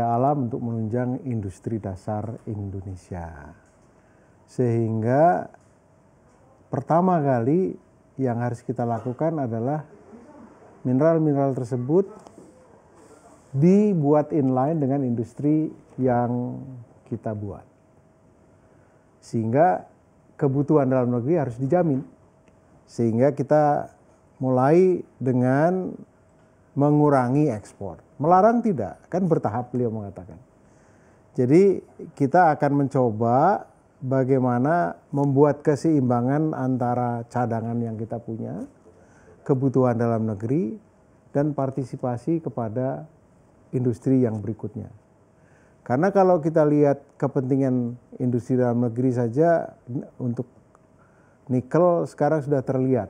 daya alam untuk menunjang industri dasar Indonesia. Sehingga pertama kali yang harus kita lakukan adalah mineral-mineral tersebut dibuat inline dengan industri yang kita buat. Sehingga kebutuhan dalam negeri harus dijamin. Sehingga kita mulai dengan mengurangi ekspor Melarang tidak, kan bertahap beliau mengatakan. Jadi kita akan mencoba bagaimana membuat keseimbangan antara cadangan yang kita punya, kebutuhan dalam negeri, dan partisipasi kepada industri yang berikutnya. Karena kalau kita lihat kepentingan industri dalam negeri saja untuk nikel sekarang sudah terlihat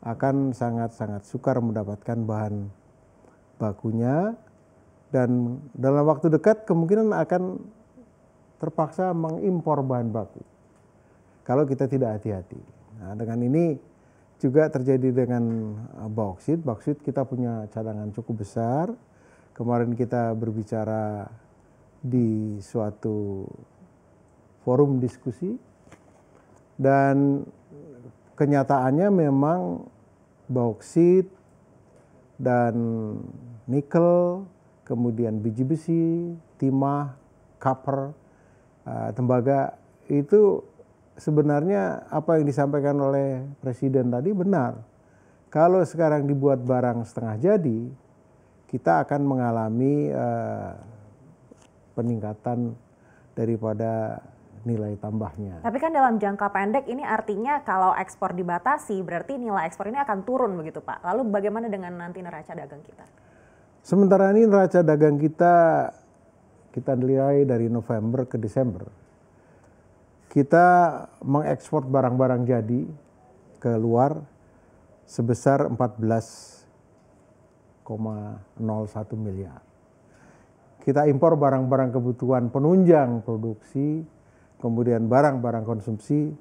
akan sangat-sangat sukar mendapatkan bahan bakunya dan dalam waktu dekat kemungkinan akan terpaksa mengimpor bahan baku kalau kita tidak hati-hati. Nah, dengan ini juga terjadi dengan eh, bauksit. Bauksit kita punya cadangan cukup besar. Kemarin kita berbicara di suatu forum diskusi dan kenyataannya memang bauksit dan nikel, kemudian biji besi, timah, copper, eh, tembaga itu sebenarnya apa yang disampaikan oleh presiden tadi benar. Kalau sekarang dibuat barang setengah jadi, kita akan mengalami eh, peningkatan daripada nilai tambahnya. Tapi kan dalam jangka pendek ini artinya kalau ekspor dibatasi berarti nilai ekspor ini akan turun begitu Pak. Lalu bagaimana dengan nanti neraca dagang kita? Sementara ini neraca dagang kita kita nilai dari November ke Desember. Kita mengekspor barang-barang jadi ke luar sebesar 14,01 miliar kita impor barang-barang kebutuhan penunjang produksi kemudian barang-barang konsumsi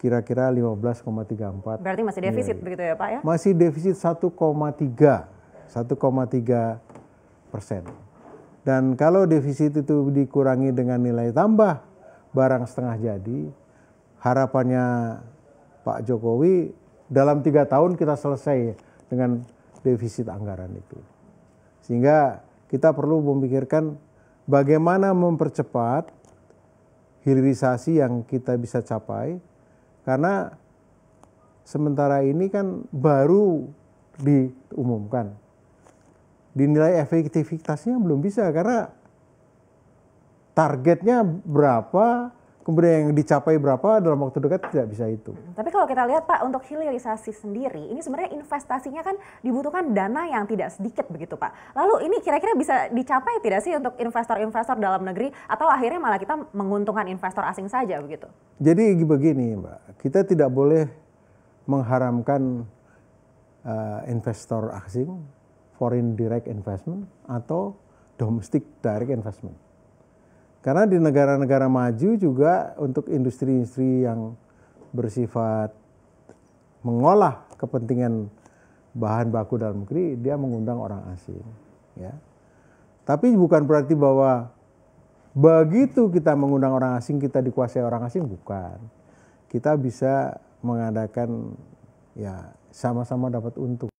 kira-kira 15,34. Berarti masih defisit ya, begitu ya Pak ya? Masih defisit 1,3, 1,3 persen. Dan kalau defisit itu dikurangi dengan nilai tambah barang setengah jadi, harapannya Pak Jokowi dalam tiga tahun kita selesai dengan defisit anggaran itu. Sehingga kita perlu memikirkan bagaimana mempercepat hilirisasi yang kita bisa capai karena sementara ini kan baru diumumkan. Dinilai efektivitasnya belum bisa karena targetnya berapa, Kemudian yang dicapai berapa dalam waktu dekat tidak bisa itu. Tapi kalau kita lihat Pak untuk hilirisasi sendiri, ini sebenarnya investasinya kan dibutuhkan dana yang tidak sedikit begitu Pak. Lalu ini kira-kira bisa dicapai tidak sih untuk investor-investor dalam negeri atau akhirnya malah kita menguntungkan investor asing saja begitu? Jadi begini Mbak, kita tidak boleh mengharamkan uh, investor asing, foreign direct investment atau domestic direct investment karena di negara-negara maju juga untuk industri-industri yang bersifat mengolah kepentingan bahan baku dalam negeri, dia mengundang orang asing. Ya. Tapi bukan berarti bahwa begitu kita mengundang orang asing, kita dikuasai orang asing, bukan. Kita bisa mengadakan ya sama-sama dapat untung.